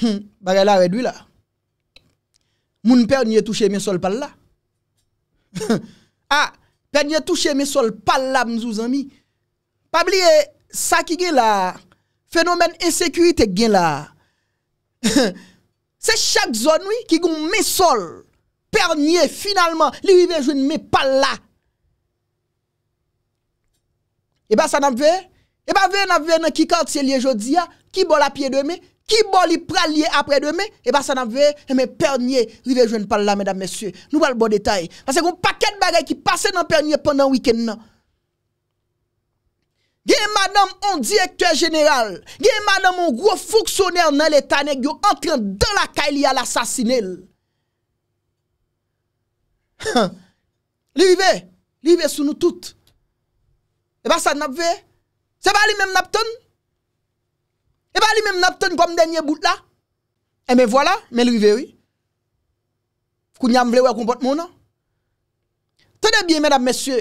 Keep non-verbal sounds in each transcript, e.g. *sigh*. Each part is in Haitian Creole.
Hmm, wi Moun pernyè touche mè sol pal la. Ha, *laughs* ah, pernyè touche mè sol pal la mzou zanmi. Pabliye, sa ki gen la, fenomen esekuite gen la. *laughs* Se chak zanwi ki goun mè sol, pernyè finalman, li wivè joun mè pal la. E ba sa nan vè, e ba vè nan vè nan ki kart se liye jodi ya, ki bo la piye de mè, Ki bon li pralye apre de me, e ba sa nan ve, e men pernye. Li ve jwen pal la, medan mesye, nou bal bon detay. Pase kon paket bagay ki pase nan pernye pwenden wiken nan. Gen man nan mwen direktor general, gen man nan mwen gro foksyoner nan l'etanek yo entran dan la ka li al asasine l. *laughs* Li ve, li ve sou nou tout. E ba sa nan ve, se pa li men nan ap ton? E ba li men ap ten kom denye bout la? E me voilà, men li veri. Fkou ni am vle wè kompot moun an. Tene bien, men ap mesye.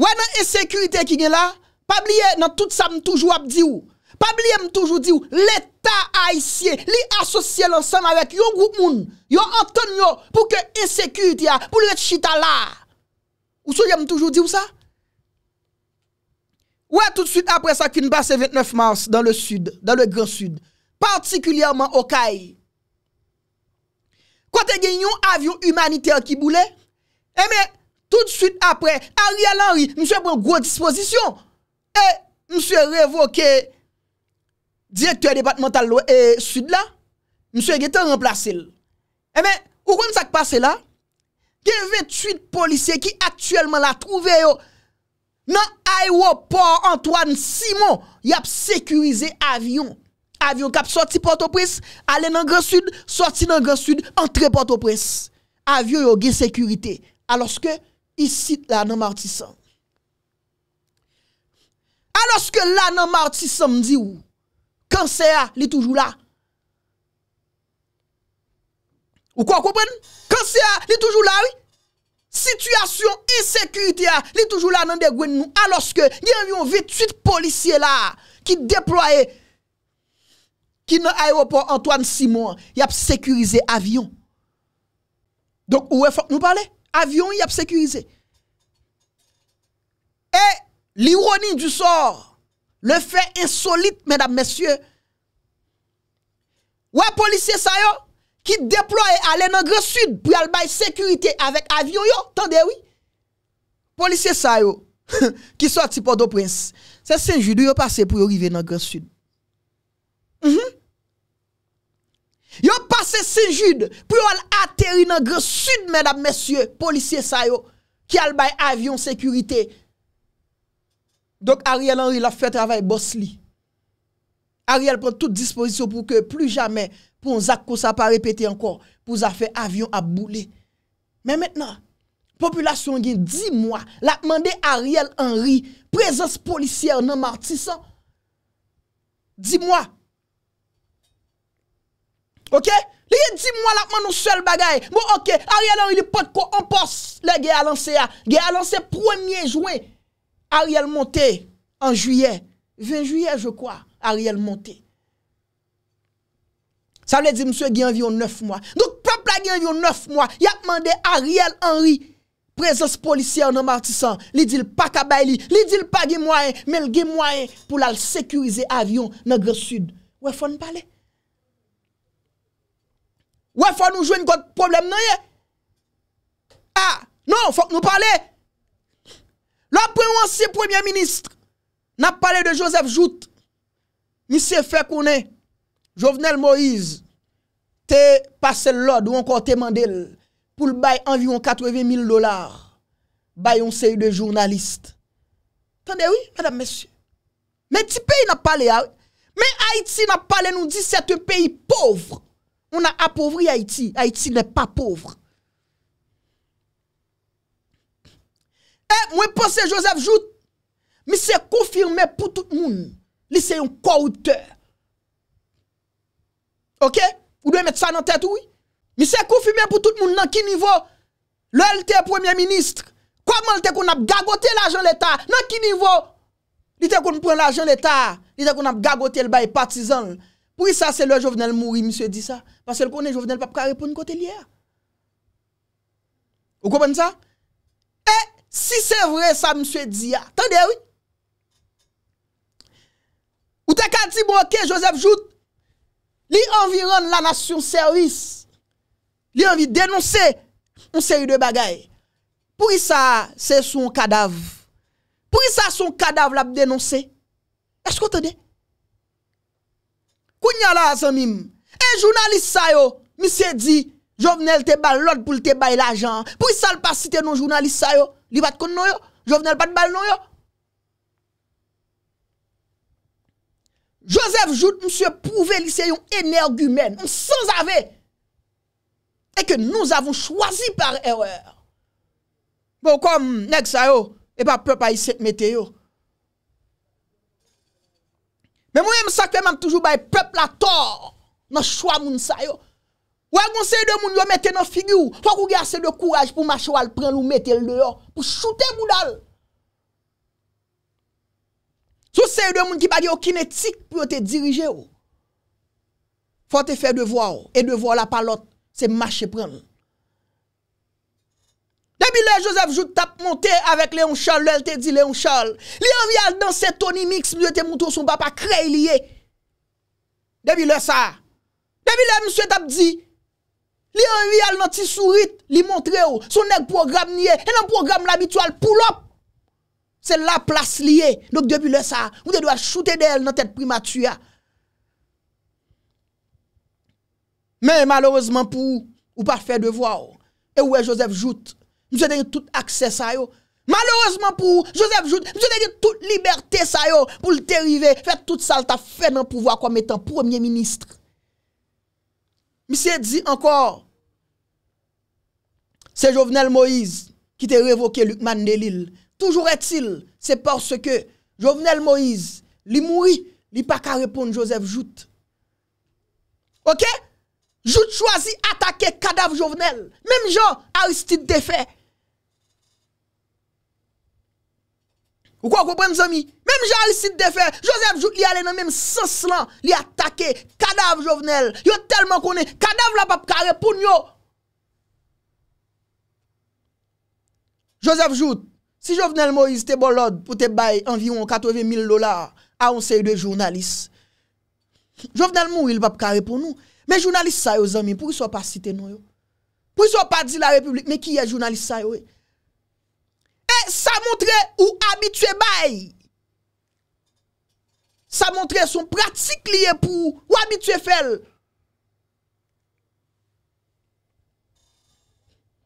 Wè nan esekurite ki gen la, pabliye nan tout sa m toujou ap diw. Pabliye m toujou diw, leta a isye, li asosye lonsen avèk yon gout moun, yon an ten yo pou ke esekurite ya, pou lete chita la. Oso yon m toujou diw sa? Ouè tout de suite apre sa ki n'passe 29 mars dan le sud, dan le grand sud, partikulièrement Okai. Kote gen yon avyon humanitèr ki boule, e eh, men tout de suite apre, eh, eh, a ria lanri, msè brou grou disposition, e msè revoke direktè depatemental lo e sud la, msè gen te remplase l. E men, ou kon sa k passe la, gen 28 polisye ki aktuellement la trouve yo nan aywopor Antoine Simon, yap sekurize avyon. Avyon kap sorti Port-au-Prince, ale nan Grand Sud, sorti nan Grand Sud, entre Port-au-Prince. Avyon yo gen sekurite. Aloske, isi la nan Martisan. Aloske la nan Martisan mdi ou, Kansera li toujou la. Ou kwa koupen? Kansera li toujou la oui? Situation insécurité, il est toujours là dans des nous. Alors que il y a environ 28 policiers là qui déployaient qui dans l'aéroport Antoine Simon, il a sécurisé avion. Donc, où est-ce que nous parler? Avion, il a sécurisé. Et l'ironie du sort, le fait insolite, mesdames, messieurs, ouais, policier, ça yo? Ki dèploè alè nan grè sud pou yal bay sekurite avèk avyon yo. Tande, oui? Polisye sa yo, ki sa ti podo prens. Se Saint-Jud, yo pase pou yorive nan grè sud. Yon pase Saint-Jud pou yoril atèri nan grè sud, mèdame, mèsye. Polisye sa yo, ki al bay avyon sekurite. Donk Ariel Henry la fè travèl Bosli. Ariel pren tout disposisyon pou kè plus jamè... Pon, Zakko sa pa repete ankor, pou za fe avyon a boule. Men mentenan, populasyon gen, di mwa, lakman de Ariel Henry, prezans polisyèr nan martisan. Di mwa. Ok, liye di mwa lakman nou sel bagay. Bon, ok, Ariel Henry li pot ko anpos le ge alanse a. Ge alanse premier joué, Ariel Monté, an juyè. 20 juyè, je kwa, Ariel Monté. Ça veut dire monsieur qui environ 9 mois. Donc peuple a environ 9 mois, il a demandé à Ariel Henry présence policière dans Martissan, il dit pas kabaili, il dit pas de moyen, mais il a moyen pour sécuriser l'avion dans le sud. Ouais, faut nous parler. Ouais, faut nous joindre contre problème non Ah, non, faut que nous parler. L'après premier ministre n'a parlé de Joseph Jout. Monsieur fait Jovenel Moïse Te pase l lode ou an kote mandel pou l bay anvyon 80.000 dolar bay yon sey de jounalist. Tande, oui, madame, monsieur. Men ti peyi na pale, men Haiti na pale nou di sete peyi povre. On a apouvri Haiti. Haiti ne pa povre. Eh, mwen pose Joseph Jout, mi se konfirme pou tout moun. Li se yon kwa outer. Ok? Ou dwen met sa nan tèt ou yi? Mi se koufime pou tout moun nan ki nivou? Le lte premier ministre Kouman lte kon ap gagote l'ajan l'Etat Nan ki nivou? Li te kon pren l'ajan l'Etat Li te kon ap gagote l'bay patizan Pou yi sa se le jovenel mouri, mi se di sa Pas se le konen jovenel pa pou ka repon kote l'yer Ou kompon sa? E, si se vre sa, mi se di ya Tande, ou yi? Ou te kantiboke, Joseph Jout Li anvi ron la nasyon servis. Li anvi denonsè. Moun se yu de bagay. Pou yi sa se sou an kadav. Pou yi sa sou an kadav la denonsè. Esko te de? Kounya la a zanmim. E jounalist sayo. Mi se di. Jouvenel te bal lot pou te bay la jan. Pou yi sal pasite nou jounalist sayo. Li bat kon nou yo. Jouvenel pat bal nou yo. Josef Jout mse prouve li se yon energi men, msans ave, e ke nou zavon chwazi par erreur. Bon kom, nek sa yo, e pa pep a yi se meteyo. Men mwen msakwe man toujou baye pep la tor, nan chwa moun sa yo. Ou agon se yi de moun yo metey nan figi ou, fwa kou gase de kouraj pou macho al pren lou metey l deyon, pou choute moun al. Sou se yo de moun ki pa di yo kinetik pou yo te dirije yo. Fa te fe devwa yo. E devwa la palot se mache pren. Debi le Josef Joutap monte avek Leon Charles. Lel te di Leon Charles. Li an vyal danset Tony Mix. Mye te moutou son papa kre liye. Debi le sa. Debi le mswe tap di. Li an vyal nan ti surit li montre yo. Son neg program niye. E nan program l'abitual pou lop. Se la plas liye, nouk debi le sa, mwen te do a choute del nan tet primatuy ya. Men malorosman pou ou pa fe devwa ou, e ou e Joseph Jout, mwen se denye tout aksè sa yo, malorosman pou ou, Joseph Jout, mwen se denye tout libertè sa yo, pou l'te rive, fè tout salta fè nan pouvo akwa metan, pou mwenye ministre. Mwen se di ankor, se Jovenel Moïse, ki te revoke Lukman Nelil, mwen se di ankor, Toujours est-il, c'est parce que Jovenel Moïse, lui mourit, n'a pas qu'à répondre Joseph Jout. OK Jout choisit attaquer cadavre Jovenel. Même Jean Aristide défait. Ou quoi comprenez mes amis Même Jean Aristide défait, Joseph Jout lui allait dans même sens là, il attaqué cadavre Jovenel. a tellement le cadavre là pas qu'à répondre Joseph Jout Si Jovenel Moïse te bolod pou te bay envyon 80.000 lola a onse yu de jounalist. Jovenel Moïse il bab kare pou nou. Men jounalist sa yo zami, pou yon so pa site nou yo? Pou yon so pa di la republik, men ki yon jounalist sa yo yo? E eh, sa montre ou amitwe bay. Sa montre son pratik liye pou ou amitwe fel.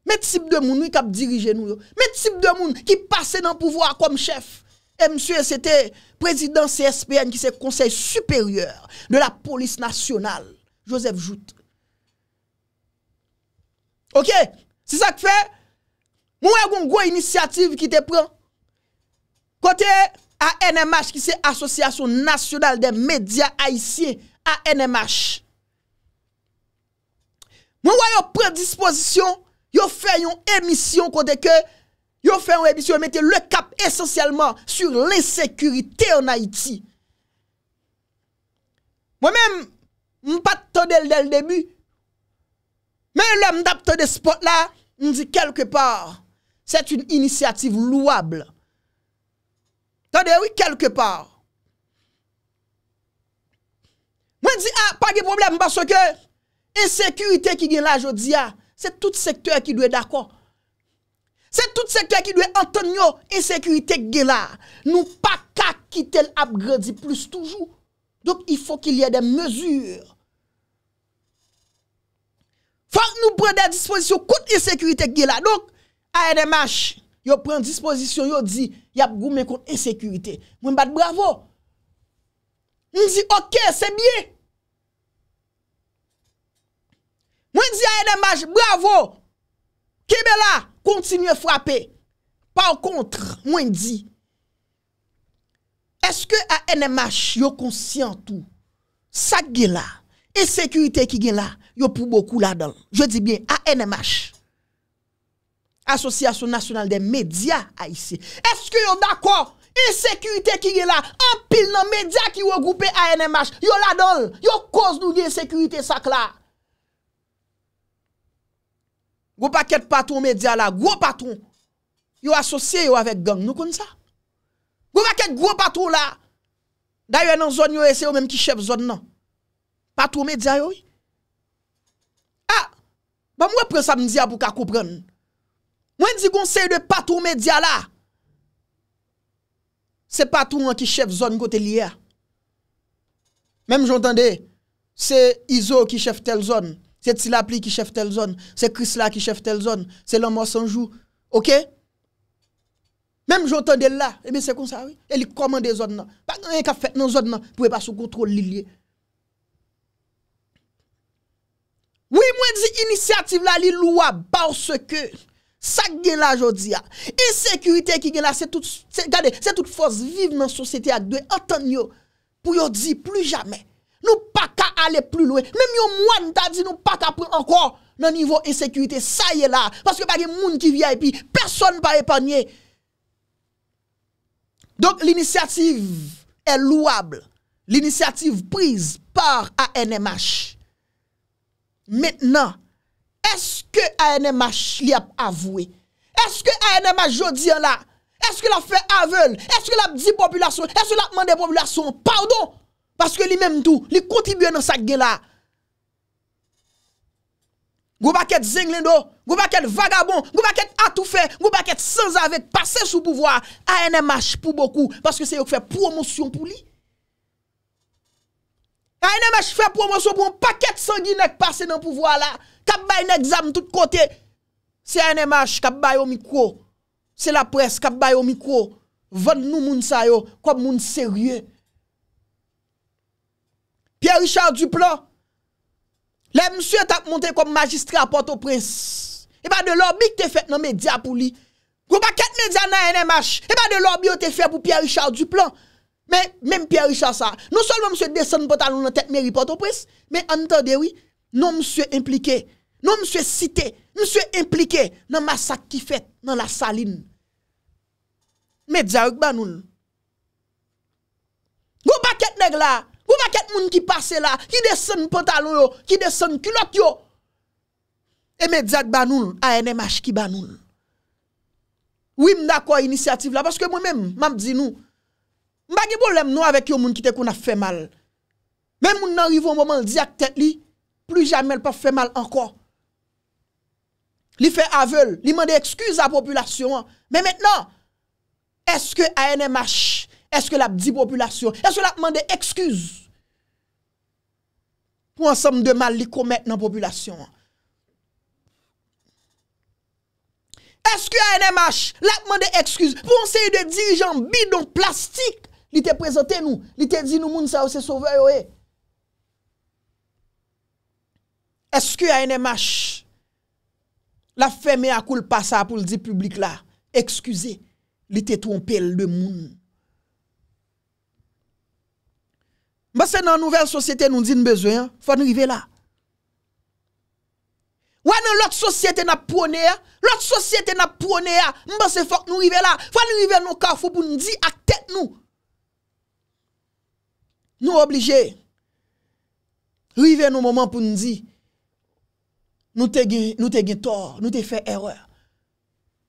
Met sip de moun wik ap dirije nou yo. Met sip de moun ki pase nan pouvoa kom chef. E msye, se te prezident CSPN ki se konsey superyor de la polis nasyonal. Joseph Jout. Ok, se sa te fe, mwen wè yon gwen inisiativ ki te pren. Kote a NMH ki se asosyasyon nasyonal de media haisyen a NMH. Mwen wè yo pren dispozisyon yo fè yon emisyon kote ke, yo fè yon emisyon, mette le kap esensyelman sur l'insekurite en Haiti. Mwen men, m pat tonde l del debu, men l m dap tonde spot la, m di kelke par, set yon inisyative louable. Tande, oui, kelke par. Mwen di, a, ah, pa ge problem, m baso ke, insekurite ki gen la jodi a, ah, Se tout sektèr ki dwe d'akon. Se tout sektèr ki dwe anton yo, e-sekurite gè la. Nou pa kak ki tel ap gradi plus toujou. Donk, i fò ki lè de mezur. Fòk nou pren de disposisyon kout e-sekurite gè la. Donk, aè de mâch, yo pren disposisyon yo, di, yap goumè kout e-sekurite. Mwen bat bravo. Mwen di, ok, se bie. Ok, Mwen di a NMH, bravo, kibe la, kontinye frape. Par kontre, mwen di, eske a NMH yo konsyantou, sak gen la, e sekurite ki gen la, yo pou boku la don. Je di bien, a NMH, Asosyasyon Nasyonal de Medya a isi. Eske yo dako, e sekurite ki gen la, an pil nan media ki yo goupen a NMH, yo la don. Yo koz nou gen sekurite sak la. Gw pa ket patoun medya la, gwo patoun, yo asosye yo avek gang, nou kon sa? Gwo pa ket gwo patoun la, da yo enan zon non. yo e se yo menm ki chef zon nan. Patoun medya yo e? A, ba mwen pre sa mdia pou ka koupren. Mwen di konsey de patoun medya la. Se patoun an ki chef zon kote liye. Menm jontande, se Izo ki chef tel zon. Se ti la pli ki chef tel zon, se kris la ki chef tel zon, se lan mò sanjou, ok? Mem joutan de la, ebe se kon sa, e li koman de zon nan. Bak nan yon ka fèt nan zon nan, pou e pa sou kontrol li li. Ou e mwen di inisiativ la li loua, ba ou se ke sak gen la jò di a. E sekurite ki gen la, se tout fòs vive nan sòsete a dwen, otan yo pou yo di pli jamè. Nou pa ka ale plou loue. Mem yon mwan ta di nou pa ka prou ankon nan nivou e sekurite. Sa ye la. Paske pa gen moun ki vi a epi. Person pa epanye. Donk l'inisiativ e louable. L'inisiativ brise par ANMH. Metnan. Eske ANMH li ap avouye? Eske ANMH jodi an la? Eske la fe avelle? Eske la ap di populasyon? Eske la ap mande populasyon? Pardo! Paske li menm tou, li kontibye nan sak gen la. Gou baket zenglendo, gou baket vagabon, gou baket atoufe, gou baket sans avek, pase sou pouvoi, ANMH pou boku, paske se yo kfe promosyon pou li. ANMH fe promosyon pou an paket sanginek pase nan pouvoi la. Kap bay nan exam tout kote, se ANMH kap bay o mikro, se la pres kap bay o mikro, vod nou moun sa yo, kom moun serye, Pierre Richard Duplan Le msye tap monte kom magistre a Port-au-Prince E ba de l'orbi ki te fet nan medya pou li Gouba ket medya nan NMH E ba de l'orbi yo te fet pou Pierre Richard Duplan Men, men Pierre Richard sa Non solwe msye desen pota nou nan tet meri Port-au-Prince Men anitadewi Non msye implike Non msye site Non msye implike Nan masak ki fet nan la saline Medya rik ban nou Gouba ket neg la Ou pas quel monde qui passe là, qui descend pantalon qui descend culotte yo. Et diak Banoun, ANMH qui Banoun. Oui, d'accord initiative là parce que moi-même, m'a dit nous pas de problème nous avec les gens qui te a fait mal. Même on arrive au moment dit tête li, plus jamais elle pas fait mal encore. Il fait aveugle, m'a demande excuse à la population. Mais maintenant, est-ce que ANMH Eske l ap di populasyon? Eske l ap mande ekskuz? Pou ansam de mal li komet nan populasyon? Eske a ene mash? L ap mande ekskuz? Pou ansay de dirijan bidon plastik? Li te prezante nou? Li te di nou moun sa ou se sove yo e? Eh. Eske a ene mash? La feme akou l pasa pou l di publik la? Ekskuzi. Li te trompe l de moun. Mbese nan nouvel sosyete nou di nou bezwen, fwa nou rive la. Wane lout sosyete na pwone ya, lout sosyete na pwone ya, mbese fwa nou rive la. Fwa nou rive nou ka fwo pou nou di ak tek nou. Nou oblige, rive nou mouman pou nou di, nou te gintor, nou te fe erreur.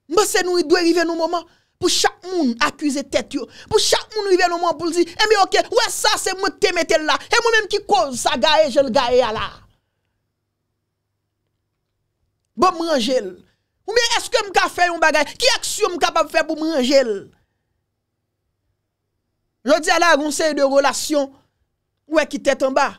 Mbese nou dwe rive nou mouman. pou chak moun akwize tet yo, pou chak moun ive loman pou zi, e eh, mi ok, wè sa se mwen te metel la, e mwen menm ki koz sa ga e jel ga e ala. Bo manjel, ou mwen eske mka fè yon bagay, ki aksyon mka pa fè pou manjel? Jot zi ala agonsè yon de rrelasyon, wè ki tet anba,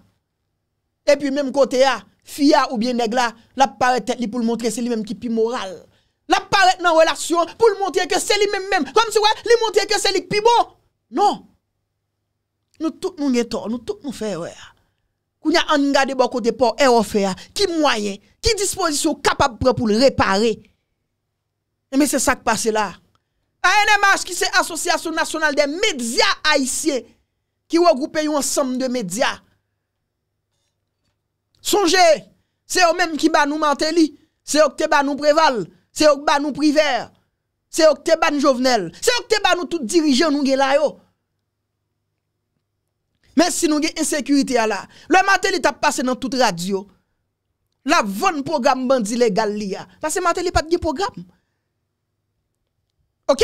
e pi menm kote ya, fia ou bien negla, la pare tet li pou l montre, se li menm ki pi moral. La paret nan relasyon pou l montye ke seli mèm mèm. Kom si wè, li montye ke seli kpi bon. Non. Nou tout nou ngetor, nou tout nou fè wè. Kou nya an nga debò kote por e wò fè ya. Ki mwayen, ki dispozisyon kapab prè pou l reparè. Eme se sak pase la. A ene mas ki se asosyasyon nasyonal de medziya a isye. Ki wè wè goupè yon sam de medziya. Sonje, se yo mèm ki ba nou mantè li. Se yo kte ba nou breval. Se ouk ban nou priver. Se ouk te ban jovenel. Se ouk te ban nou tout dirijen nou gen layo. Men si nou gen insekurite ya la. Le matel li tap pase nan tout radio. La von program bandile gal li ya. La se matel li pat gen program. Ok?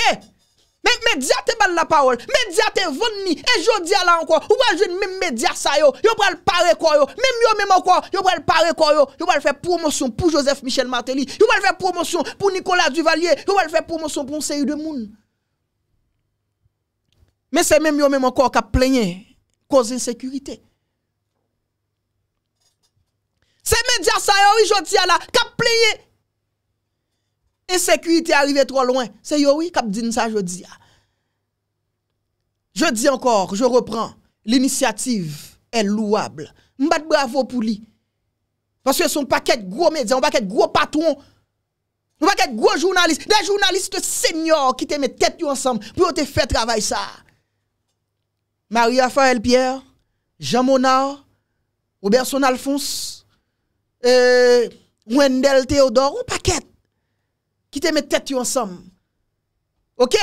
Mais média te bal la parole, média te vonni et je dis encore, ou pas jeune même média sa yo, yo pral pare quoi yo, même yo même encore, yo pral pare quoi yo, yo pral faire promotion pour Joseph Michel Martelly, yo pral faire promotion pour Nicolas Duvalier, yo pral faire promotion pour un série de moun. Mais c'est même yo même encore qui plaigné cause insécurité. C'est média sa yo, je dis la, qui plaigné Insécurité arrivé trop loin. C'est oui, qui a dit ça dis. Je dis encore, je reprends, l'initiative est louable. M'bat bravo pour lui. Parce que son paquet de gros médias, un paquet gros patrons, un paquet gros journalistes, des journalistes seniors qui te mettent tête ensemble pour te faire travail ça. Marie-Raphaël Pierre, Jean Monard, Robertson Alphonse, euh, Wendel Wendell Théodore, un paquet. Kitè mè tèt yon sèm. Ok?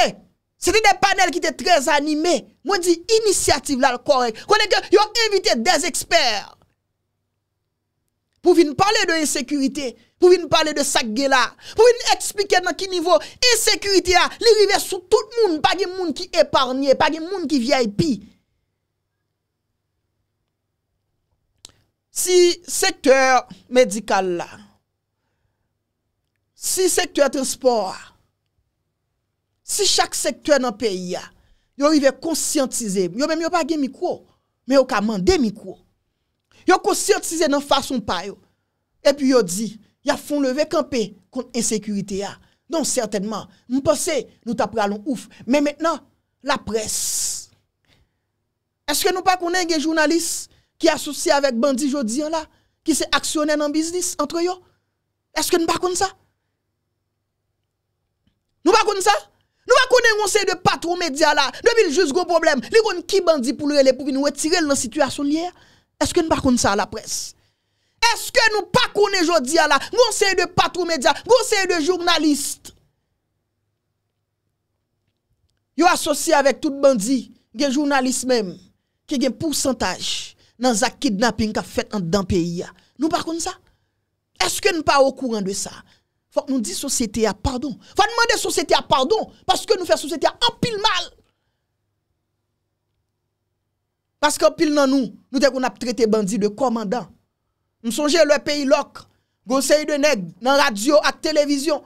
Sè tè de panel ki tè trèz animè. Mwen di inisiativ lal korek. Kwenè kè yon evite des eksper. Pouvin pwale de insèkuitè. Pouvin pwale de sak gè la. Pouvin ekspike nan ki nivou. Insekuitè la. Li vive sou tout moun. Pa gen moun ki eparnye. Pa gen moun ki vyay pi. Si sektèr medikal la. Si sektwè te sport, si chak sektwè nan peyi ya, yo yon ve konsyantize, yo men yo pa gen mikro, men yo ka mande mikro. Yo konsyantize nan fason pa yo, epi yo di, ya fon leve kampè kont ensekurite ya. Non certainman, nou pasè, nou ta praloun ouf, men men nan la pres. Eske nou pa konen gen jounalist ki asosye avèk bandi jodi an la, ki se aksyonè nan biznis antre yo? Eske nou pa konen sa? Nous pas ça. Nous pas on conseil de patron média là. mille juste gros problème, Nous gens qui bandit pour le pour nous retirer la situation liée. Est-ce que nous pas comme ça à la presse Est-ce que nous pas connaît jodi là conseil de patron média, conseil de journaliste. vous associé avec tout bandit, des journaliste même qui un pourcentage dans un kidnapping qui a fait dans pays Nous pas ça. Est-ce que nous pas au courant de ça Fòk nou di sosete a pardon. Fòk nou mande sosete a pardon. Paske nou fè sosete a empil mal. Paske empil nan nou. Nou te kon ap trete bandi de komandan. Nou sonje le peyi lok. Gosei de neg nan radio at televizyon.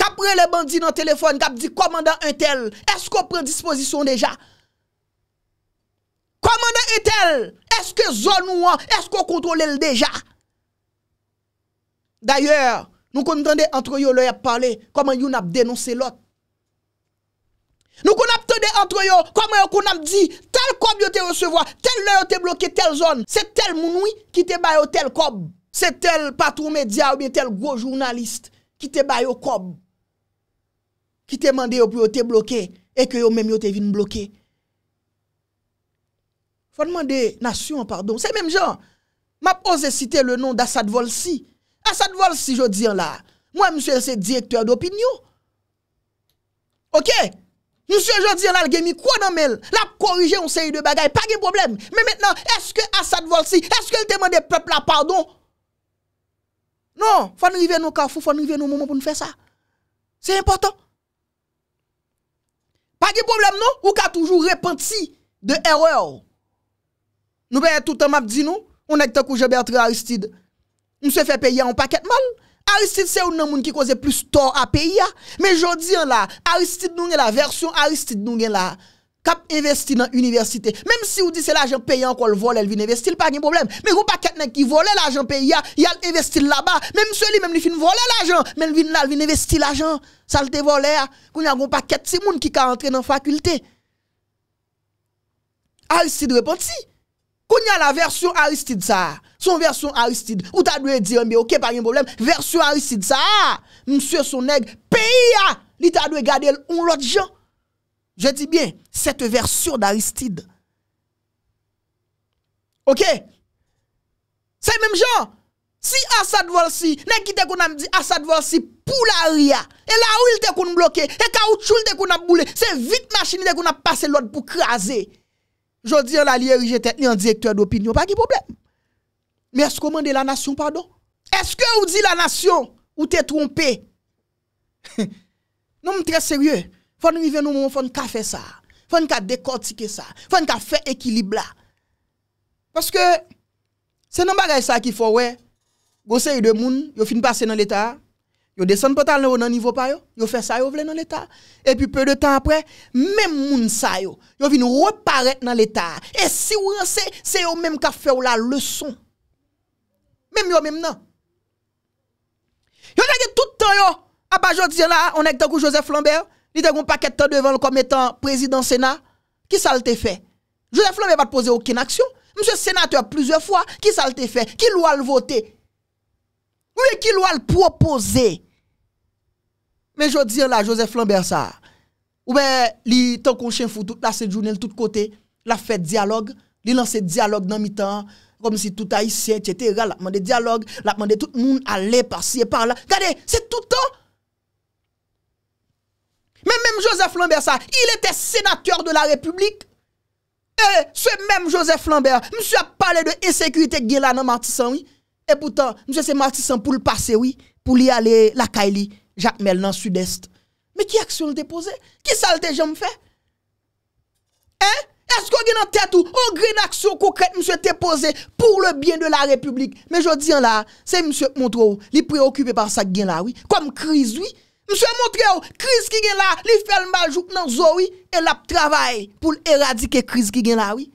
Kapre le bandi nan telefon. Kap di komandan entel. Esko pren disposisyon deja? Komandan entel. Eske zon ou an? Esko kontrole l deja? D'ayor, Nou kon tende antre yo le ap pale, koman yon ap denonse lot. Nou kon ap tende antre yo, koman yo kon ap di, tel kob yo te resevo, tel le yo te bloke, tel zon, se tel mounoui, ki te bayo tel kob, se tel patrou media, ou bien tel go jounaliste, ki te bayo kob, ki te mande yo pou yo te bloke, e kyo yo menm yo te vin bloke. Fon mende nasyon, pardon, se menm jan, map ose site le non da sad vol si, Asad Volsi, jò diyan la, mwen msè se direktor d'opinyon. Ok? Msè jò diyan la, gen mi kwa nan men, la korije yon seyi de bagay, pa gen problem. Men men nan, eske Asad Volsi, eske l teman de pepl la pardon? Non, fwa nriven nou kafou, fwa nriven nou moun moun pou nou fè sa. Se important. Pa gen problem, non? Ou ka toujou repanti de erreur. Nou beye toutan map di nou, ou nek ta kou jebe atre Aristide. Mse fè peye an paket mal. Aristide se ou nan moun ki koze plus tor a peye. Me jodi an la, Aristide nou gen la versyon, Aristide nou gen la kap investi nan universite. Mem si ou di se l'ajen peye an kon l'vole, el vin investi, l pa gen problem. Me goun paket nan ki vole l'ajen peye, yal investi l la ba. Mem se li, mem li fin vole l ajan, men vin la, vin investi l ajan. Salte vole a, kwen yon goun paket si moun ki ka entre nan fakulte. Aristide repote si. Qu'on y a la version Aristide ça. Son version Aristide. Ou t'as dû dire, mais ok, pas de problème. Version Aristide ça. Monsieur son nègre, pays, ah, il t'a dû garder un l'autre gens. Je dis bien, cette version d'Aristide. Ok? C'est même genre. Si Assad Volsi, nèg qui te qu'on a dit Assad Volsi pour la ria. Et là où il te qu'on bloqué, et il te qu'on a boulé, c'est vite machine te qu'on a passé l'autre pour craser. Jodi an la liye ou jete teni an direktor d'opinyon, pa ki problem. Me es komande la nasyon, pardon? Eske ou di la nasyon ou te trompe? *laughs* Non m tre serye, fon wive nou moun fon ka fe sa, fon ka dekortike sa, fon ka fe ekilibla. Paske, se nan bagay sa ki fo we, gose yu demoun, yo fin pase nan leta a, Yo descendent pas dans le niveau pa yo, yo fait ça yo vle dans l'état. Et puis peu de temps après, même moun sa yo, yo reparaître dans l'état. Et si ou rense, c'est eux même qui fait la leçon. Même yo même non. Yo dit tout temps yo, aba ah là, on est avec Joseph Lambert, il était un paquet de temps devant le étant président Sénat, qui ça le fait Joseph Lambert n'a pas posé aucune action. Monsieur sénateur plusieurs fois, qui ça le fait Qui l'a voté Ou e ki lwa l'propose? Me jwo dir la, Joseph Lambert sa, ou be, li ton konchen foute la sè jounel tout kote, la fè diyalogue, li lanse diyalogue nan mi tan, kom si tout a y sè, tchè tè, la mande diyalogue, la mande tout moun ale par si e par la, gade, se toutan! Me mèm Joseph Lambert sa, il etè sénateur de la republik, e, se mèm Joseph Lambert, msè a pale de esèkuitè gè la nan matisan wè, E poutan, msè se martisan pou l'passe, oui, pou li ale laka ili, jatmel nan sud-est. Me ki aksyon te pose? Ki salte jom fe? Eh? Esko gen nan tèt ou? O gre nan aksyon konkret msè te pose pou l'byen de la republik? Me jodi an la, se msè montre ou, li preokipe par sa gen la, oui, kom kriz, oui. Msè montre ou, kriz ki gen la, li fel maljouk nan zo, oui, el ap travaye pou l'eradike kriz ki gen la, oui.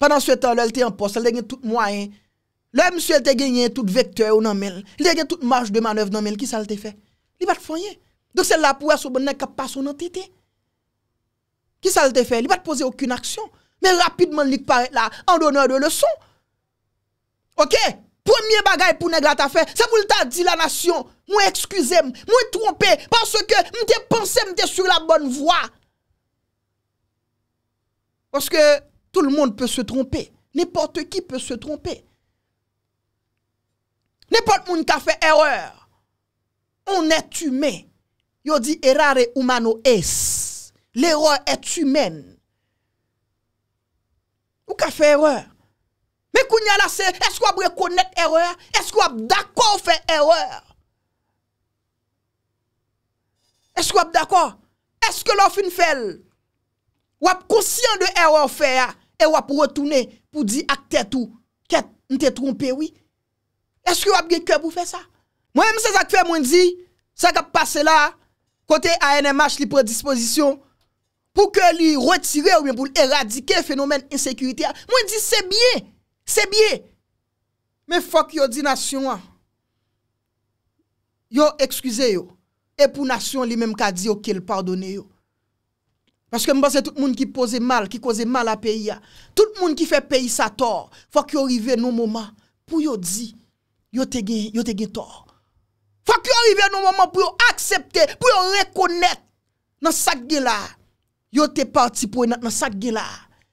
Pendan sou etan, lè lè lè te yon post, lè lè gen tout mwayen. Lè msou lè te genyen tout vekteur ou nanmel. Lè gen tout manche de manev nanmel. Ki sa lè te fe? Li bat fwenye. Dok se lè la pouè sou bon nè kap pa sou nan tete. Ki sa lè te fe? Li bat pose okun aksyon. Men rapidman li parè la. An donè de lè son. Ok? Premier bagay pou nè glat a fe. Sa pou lè ta di la nasyon. Mwen ekskusem. Mwen trompe. Panske mte pensem te sur la bonn vwa. Panske... Tout le monde peut se tromper. N'importe qui peut se tromper. N'importe moun ka fè erreur. On est humè. Yo di errare umano es. L'erreur est humène. Ou ka fè erreur? Mè kounya la se, es wap rekonèt erreur? Es wap d'akwa ou fè erreur? Es wap d'akwa? Es ke lò fin fèl? Wap konsyen de erreur fè ya? e wap retoune pou di ak tè tou, kè n te trompe wè? Esk yo wap gen kè pou fè sa? Mwen mè se zèk fè mwen di, se ak ap pase la, kote ANMH li prèdisposisyon, pou kè li retire ou mè pou l'eradike fenomen insekurite. Mwen di se bie, se bie. Mè fòk yo di nasyon an, yo ekskuse yo, e pou nasyon li mèm kè di yo kè l'pardonè yo. Baske mba se tout moun ki pose mal, ki kose mal a peyi ya. Tout moun ki fe peyi sa tor, fwa ki yo rive nou mouman pou yo di, yo te gen tor. Fwa ki yo rive nou mouman pou yo aksepte, pou yo rekonet nan sakge la, yo te parti pou yo nan sakge la,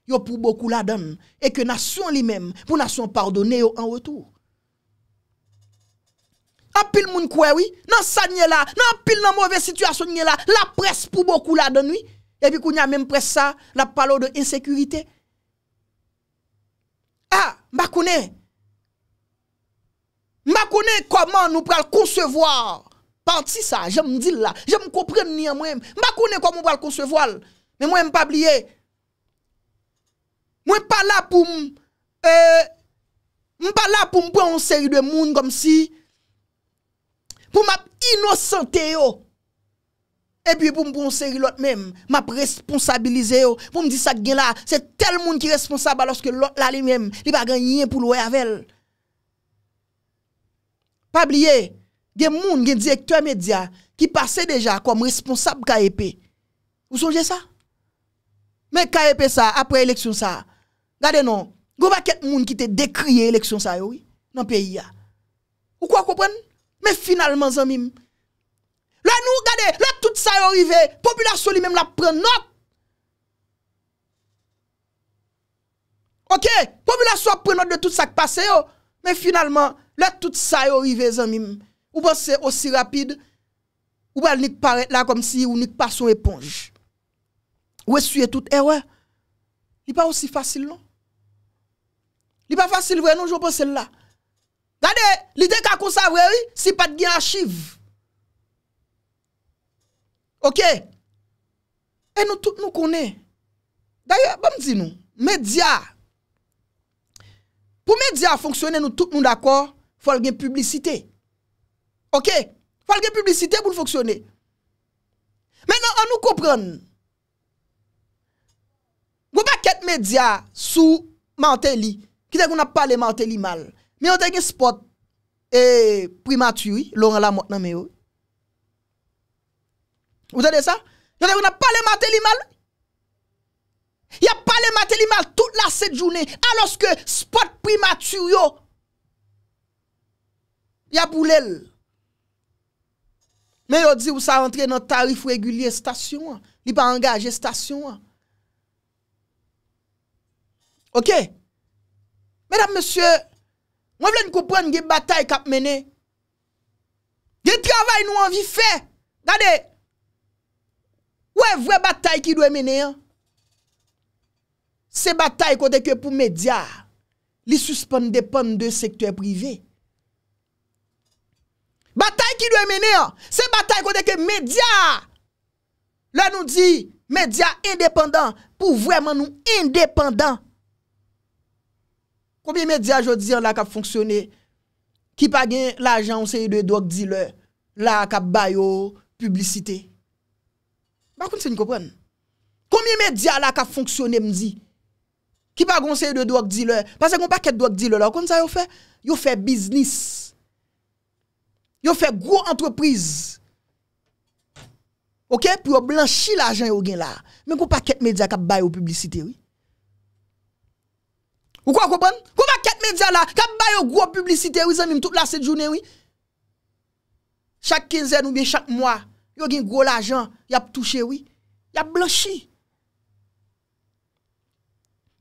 yo pou boku la don, e ke nasyon li mem pou nasyon pardone yo an wotou. Apil moun kwe wii, nan sanye la, nan apil nan mouve situasyon nye la, la pres pou boku la don wii, E pi kounye a men pres sa, la palo de insekurite. Ha, ah, mba kounen. Mba kounen koman nou pral konsevoal. Pan ti sa, jem mdi la. Jem mkopren ni an mwen. Mba kounen koman nou pral konsevoal. Men mwen mpa bliye. Mwen mpa la pou m... Mpa euh, la pou mpon an seri de moun kom si. Pou mpa inosante yo. Et puis pour me l'autre même, m'a responsabilisé pour me dire ça gain là, c'est tel monde qui est responsable lorsque l'autre là lui-même, il pas gagné pour le avec. Pas oublier, des moun, gen directeur média qui passaient déjà comme responsable KEP. Vous songez ça Mais KEP ça après élection ça. Regardez non, go paquet moun qui te décrié élection ça oui dans pays Ou quoi comprendre Mais finalement zanmim, ça est arrivé, population lui-même la prend note. OK, population prend note de tout ça qui passe mais finalement, là tout ça est arrivé même. Ou pensez aussi rapide ou pas n'y paraît là comme si ou n'y pas son éponge. Ou tout? Eh ouais. Il pas aussi facile non. Il pas facile vrai non, je pense là. Regardez, l'idée qu'a conservé, oui, si pas de archive. Ok, nou tout nou konen. Daya, ba m di nou, bon, media, pou media fonksyonen nou tout nou d'akor, fol gen publisite. Ok, fol gen publisite pou nou fonksyonen. Menon an nou kopren. Gou ba ket media sou mantel li, ki te kon ap pale mantel li mal. Menon te gen spot eh, primatuy, loran la mot nan menon. Ote de sa? Ote de ou na pale mater li mal? Ya pale mater li mal tout la set jounen aloske spot primatur yo ya poulel. Men yo di ou sa rentre nan tarif regulye stasyon. Li pa angaje stasyon. Ok? Men ap monsye, mwen vle n koupon gen batay kap mene. Gen travay nou an vi fe. Ote de? Ou e vwe batay ki dwe mene an? Se batay kote ke pou media li suspande depan de sektore privé. Batay ki dwe mene an? Se batay kote ke media la nou di media independant pou vweman nou independant. Koumye media jodi an la ka fonksyone ki pa gen la jan ou se yi dwe doak di le la ka bayo publicitey. Ba kon se ni kopon? Komi media la ka fonksyone mdi? Ki pa gonsen yon doak diler? Pase kon pa ket doak diler la, kon sa yo fe? Yo fe biznis. Yo fe gro entreprise. Ok? Pi yo blanshi la ajan yo gen la. Men kon pa ket media ka bayo publisite wii? Ou kon a kopon? Kon pa ket media la? Ka bayo gro publisite wii? Zan mi mtout la set jounen wii? Chak kenzen ou mwen chak mwa. yo gen gwo la jan, yap touche wii, yap blanshi.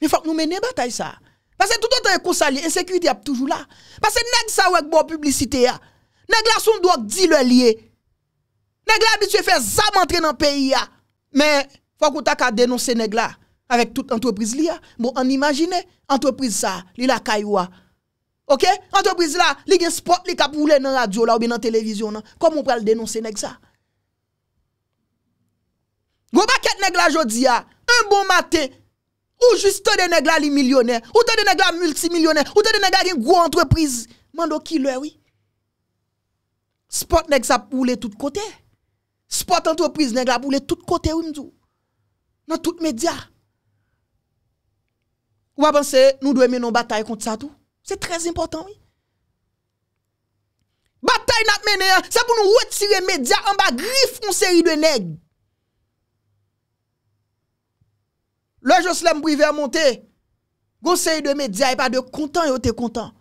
Ni fok nou mene batay sa. Pase tout an te rekousa liye, ensekwit yap toujou la. Pase neg sa wek bo publicite ya. Neg bon, la son do ak di le liye. Neg la bi tuye fe zam antre nan peyi ya. Men, fok ou tak a denonsen neg la, avek tout antreprise li ya. Bon, an imagine, antreprise sa, li la kaywa. Ok? Antreprise la, li gen spot li kap wou non? le nan radyo la, ou bin nan televizyon nan. Kom ou pral denonsen neg sa? Go ba ket neg la jodi ya, un bon mate, ou jwist te de neg la li milyonè, ou te de neg la multimilyonè, ou te de neg la gen gwo antwepriz, mando ki lè wè? Sport neg sa pou le tout kote, sport antwepriz neg la pou le tout kote wè mdou, nan tout media. Ou wapense, nou dwe menon batay kont sa tou? Se trez important wè. Batay nat menè, se pou nou wetire media, an ba grif moun seri de neg. Le Joslem prive a monte. Gonsey de medya e pa de kontan yo te kontan.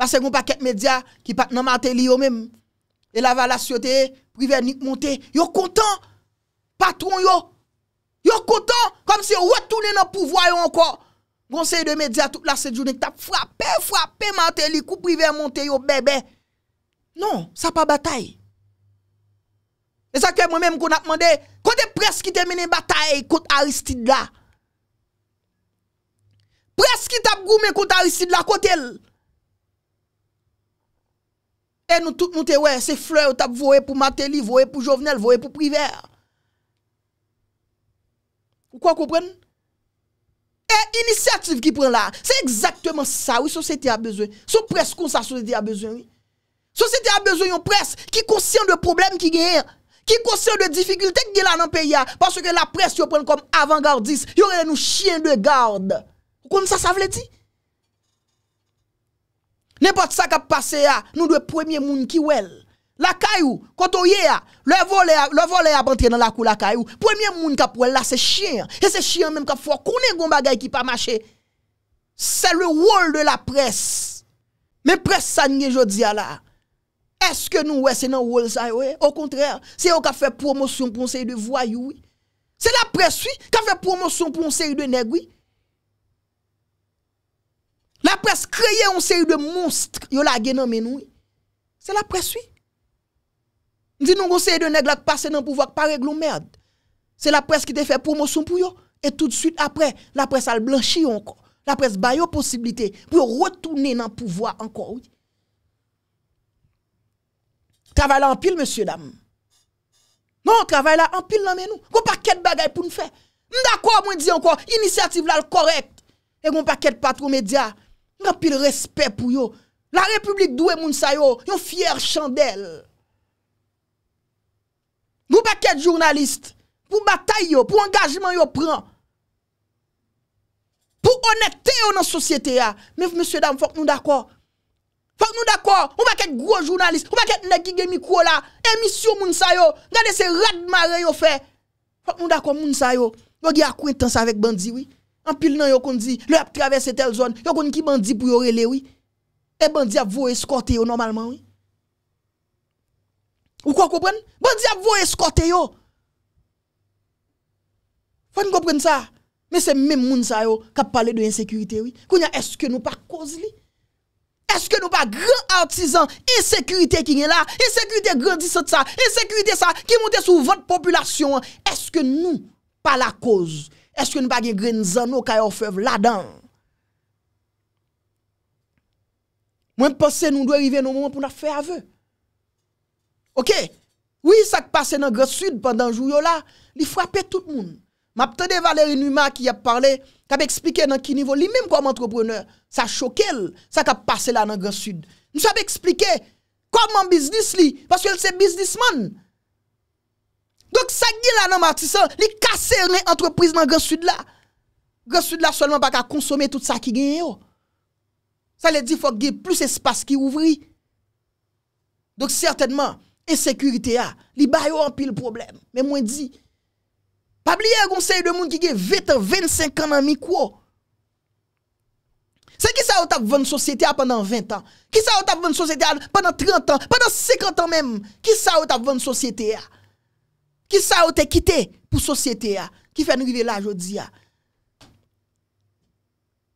Pase goun paket medya ki pat nan mante li yo men. E la valasyote prive a monte. Yo kontan. Patron yo. Yo kontan. Kom si yo wetounen an pouvoy yo ankon. Gonsey de medya tout la sejounen. Ta fwape fwape mante li. Kou prive a monte yo bebe. Non. Sa pa batay. E sa kwen mwen men kon apmande. Kon te pres ki temene batay. Kon te aristide la. Pres ki tap goume konta wisi de la kote l. E nou tout mouten wè, se fleur tap voue pou mateli, voue pou jovenel, voue pou priver. Ou kwa koupren? E inisiativ ki pren la. Se ekzaktman sa, wè, sosete a bezwen. Se pres kon sa sosete a bezwen, wè. Sosete a bezwen yon pres ki konsyen de problem ki genye. Ki konsyen de dificultèk ki genye la nan peya. Paske la pres yon pren kom avangardis. Yon ren nou chyen de garda. comme ça, ça veut dire? N'importe ça qui a passé, nous devons premier monde qui est La caillou, quand on y est, le volet, le volet a dans la cour la caillou. Premier monde qui a pour là, c'est chien. Et c'est chien même qui a fort un gon qui pas marché. C'est le rôle de la presse. Mais presse ça n'y à là. Est-ce que nous ouais c'est dans rôle ça Au contraire, c'est eux qui fait promotion pour un série de voyou. C'est la presse qui a fait promotion pour un série de nègres pres kreye yon seri de monstre yon la gen nan menou. Se la pres wè. Ndi nou goun seri de neg la kpase nan pouvo akpare glou mèrd. Se la pres ki te fè promosyon pou yon. Et tout de suite apre la pres al blanchi yon kon. La pres bayo posibilite pou yon retounen nan pouvo akpare yon. Travail an pil monsie dam. Non, travail an pil nan menou. Goun pa ket bagay pou nou fè. Nda kwa mwen di an kon, inisiativ lal korekt. E goun pa ket patrou media Gapil respè pou yo. La republik dwe moun sa yo. Yon fyer chandel. Moun baket jounalist. Moun batay yo. Pou engajman yo pran. Pou onekte yo nan sosyete ya. Mef monsie dam fok nou d'akon. Fok nou d'akon. Moun baket gwo jounalist. Moun baket nekige mikwola. Emisyon moun sa yo. Gade se rad mare yo fe. Fok nou d'akon moun sa yo. Moun baket akwen tans avek bandziwi. An pil nan yo kon di, le ap travese tel zon, yo kon ki bandi pou yorele, oui? E bandi ap vo eskote yo normalman, oui? Ou kwa koupren? Bandi ap vo eskote yo! Fwa ni koupren sa? Men se men moun sa yo, kap pale de yon sekurite, oui? Koun ya, eske nou pa kouz li? Eske nou pa gran artizan, yon sekurite ki gen la? Yon sekurite grandise sa, yon sekurite sa, ki monte sou vat populasyon, oui? Eske nou pa la kouz, oui? Eske nou pa gen gren zan nou kaya ou fev la dan? Mwen pense nou dwe rive nou moun pou nou fe avè. Ok, wè sa k pase nan Gros Sud pandan jou yo la, li fwapè tout moun. Map tede Valérie Numa ki ap parle, kap eksplike nan ki nivou. Li mèm kwa mèntrepreneur, sa chokèl sa kap pase la nan Gros Sud. Nou sa ap eksplike kwa mènt bisnis li, paske lè se bisnismane. Dok sa gen la nan matisan, li kase yon entreprise nan gen sud la. Gen sud la solman pa ka konsome tout sa ki gen yo. Sa le di fok gen plus espas ki ouvri. Dok certainman, e sekurite ya, li bayo an pi l problem. Men mwen di, pa bliye yon konsey yon moun ki gen 20, 25 an nan mi kwo. Sa ki sa wot ap ven sosyete ya pendant 20 an? Ki sa wot ap ven sosyete ya pendant 30 an? Pendant 50 an men, ki sa wot ap ven sosyete ya? Qui ça a quitté pour la société ah? Qui fait nous arriver là aujourd'hui ah?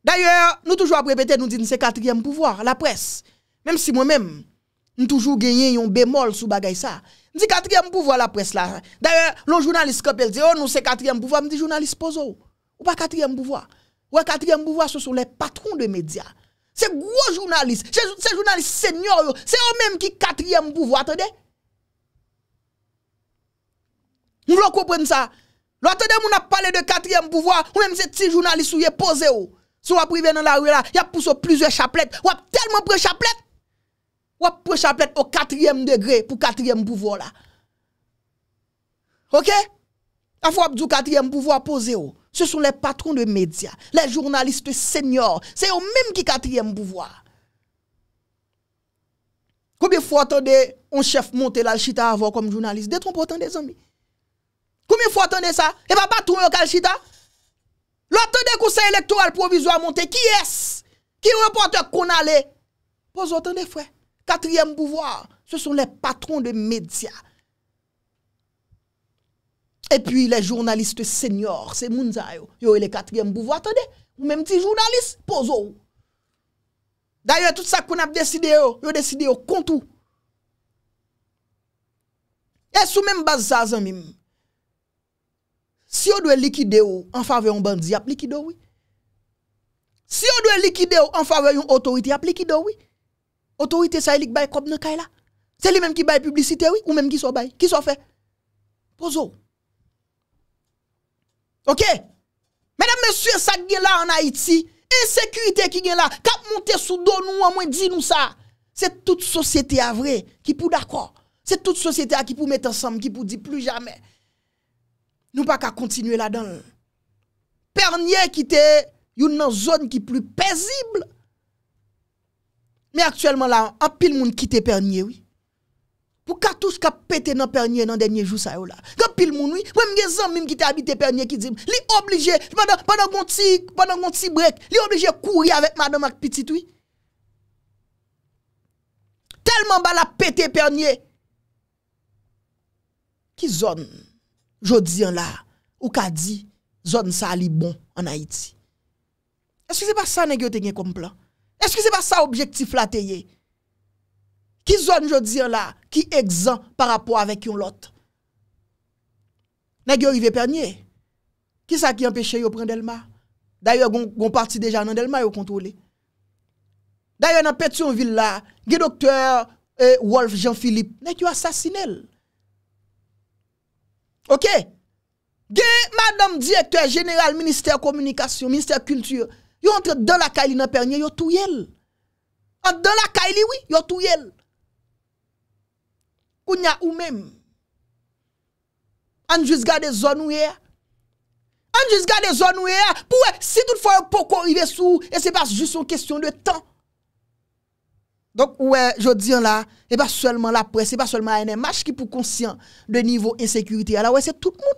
D'ailleurs, nous toujours à répéter, nous disons que c'est le quatrième pouvoir, la presse. Même si moi-même, nous toujours gagné un bémol sous bagay ça. Nous disons quatrième pouvoir, la presse là. D'ailleurs, le journaliste Kopel dit, oh, nous c'est quatrième pouvoir, nous dit journaliste Pozo. Ou pas quatrième pouvoir. Ou quatrième pouvoir, ce sont les patrons de médias. C'est gros journalistes, c'est journalistes seniors, c'est eux-mêmes qui quatrième pouvoir, attendez. Nous voulons comprendre ça. attendez on a parlé de quatrième pouvoir, ou même ces petits journalistes qui posés. ou. Si on privé dans la rue là, y a poussé plusieurs chaplettes. Ou a tellement pris chaplettes. Ou a pris chaplettes au quatrième degré pour quatrième pouvoir là. OK? La fois du quatrième pouvoir posé ou. Ce sont les patrons de médias, les journalistes seniors. C'est eux-mêmes qui quatrième pouvoir. Combien de fois attendez un chef monter la chita avant comme journaliste? Détrompe autant des amis. Koumi fwa atende sa? E eh pa batoun yo kalchita? Lop tende kousen elektoral proviso a monte? Ki es? Ki repote kon ale? Pozo atende fwe? Katryem bouvoar. Se son le patron de medya. E pi le jounaliste senyor. Se moun zay yo. Yo e le katryem bouvoar atende. Mèm ti jounaliste. Pozo ou. Da yo e tout sa kon ap deside yo. Yo deside yo kontou. E sou mèm bazazan mèm. Si yo dwe likide ou, an fave yon bandi ap likide ou. Si yo dwe likide ou, an fave yon otorite ap likide ou. Otorite sa yi e li k bay kop nan kay la. Se li menm ki bay publisite ou, ou menm ki so bay. Ki so fe? Pozo. Ok? Menem monsye sa gen la an Haiti, insekrite ki gen la, kap moun te sou do nou an mwen di nou sa. Se tout sosyete avre, ki pou dakor. Se tout sosyete a ki pou met ansam, ki pou di plou jamey. Nou pa ka kontinue la dan. Pernye ki te yon nan zon ki plu pezible. Me aktuelman la, apil moun ki te pernye, oui. Pou katous ka pete nan pernye nan denye jou sa yo la. Gapil moun, oui, wèm gen zon mim ki te habite pernye ki di. Li oblige, pandan gonti, pandan gonti brek, li oblige kouri avèk madan mak pitit, oui. Telman ba la pete pernye. Ki zon... Jodi an la, ou ka di, zon sa li bon an Haiti. Eski se pa sa negyo te gen komplan? Eski se pa sa objektif la te ye? Ki zon jodi an la, ki egzan par rapport avek yon lot? Negyo yive per nye? Ki sa ki empeshe yo pren delma? Dayo yon parti deja nan delma yo kontole. Dayo nan Petionville la, ge doktor euh, Wolf Jean-Philippe, negyo asasinel. Ok, ge, madame direktor, general, minister komunikasyon, minister kulturyon, yon entre dans la kaili nan pernyen, yon tou yel. Entre dans la kaili, oui, yon tou yel. Ou nya ou mem. Anjouz gade zon ou ea. Anjouz gade zon ou ea, pou e, si tout foye pokon yve sou, e se bas juste yon kestyon de tan. Donk wè, jò diyan la, e pa sèlman la pres, e pa sèlman a NMH ki pou konsyant de nivou insèkürite. A la wè, sè tout moun.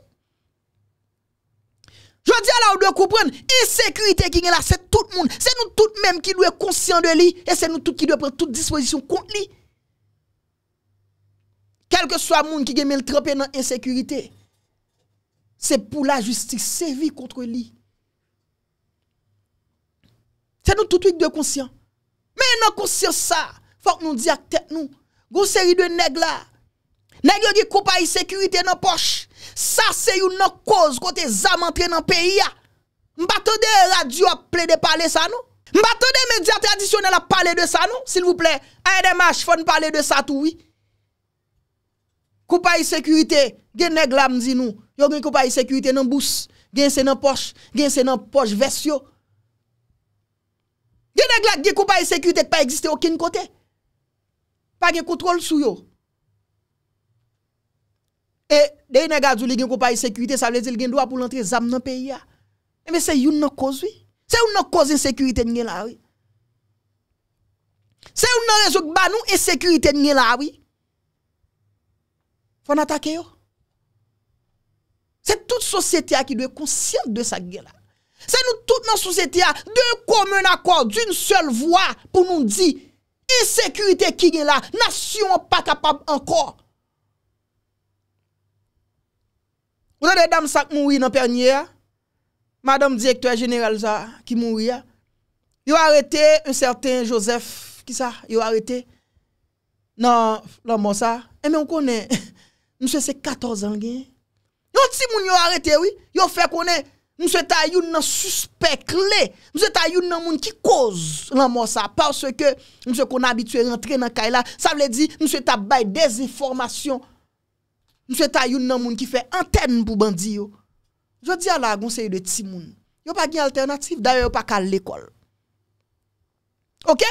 Jò diyan la, ou dòy koupren, insèkürite ki gen la, sè tout moun. Sè nou tout mèm ki dòy konsyant de li e sè nou tout ki dòy pren tout dispòsisyon kont li. Kelke swa moun ki gen men l'tropè nan insèkürite, sè pou la justice servi kont li. Sè nou tout wèk dòy konsyant. Men nan konsyo sa, fok nou di ak tek nou. Gou seri de neg la. Neg yo di koupa yi sekurite nan poch. Sa seri yon nan koz kote zam antre nan peyi ya. Mbato de radio ap ple de pale sa nou. Mbato de media tradisyonel ap pale de sa nou. Sil vouple, aye demaj fok nou pale de sa touwi. Koupa yi sekurite gen neg la mzi nou. Yo gen koupa yi sekurite nan bous. Gen se nan poch. Gen se nan poch vesyo. Gen ek la gen koupa e sekurite ek pa egziste okin kote. Pa gen kontrol sou yo. E dene gazou li gen koupa e sekurite sa vle zil gen dwa pou lantre zam nan peyi ya. Eme se yon nan kozwi. Se yon nan kozwi en sekurite n gen la wii. Se yon nan rezouk ba nou en sekurite n gen la wii. Fon atake yo. Se tout sosyete a ki dwe konsyente dwe sa gen la. Se nou tout nan souceti a, de koumen akor, d'une sel vwa, pou nou di, insekurite ki gen la, nasyon pa kapab ankor. Mwen ane dam sak moun wè nan pernyè a, madame direktor general za, ki moun wè a, yo arete un serten Joseph, ki sa, yo arete, nan flan monsa, e men konen, mwen se se 14 an gen, yo ti moun yo arete wè, yo fe konen, Mwen se ta yon nan suspek le. Mwen se ta yon nan moun ki koz lan moun sa. Parse ke mwen se kon abitwe rentre nan kay la. Sa vle di mwen se ta bay dezinformasyon. Mwen se ta yon nan moun ki fe anten pou bandi yo. Jodi ala gonsen yon de timoun. Yo pa gen alternatif. Daye yo pa kal lekol. Ok?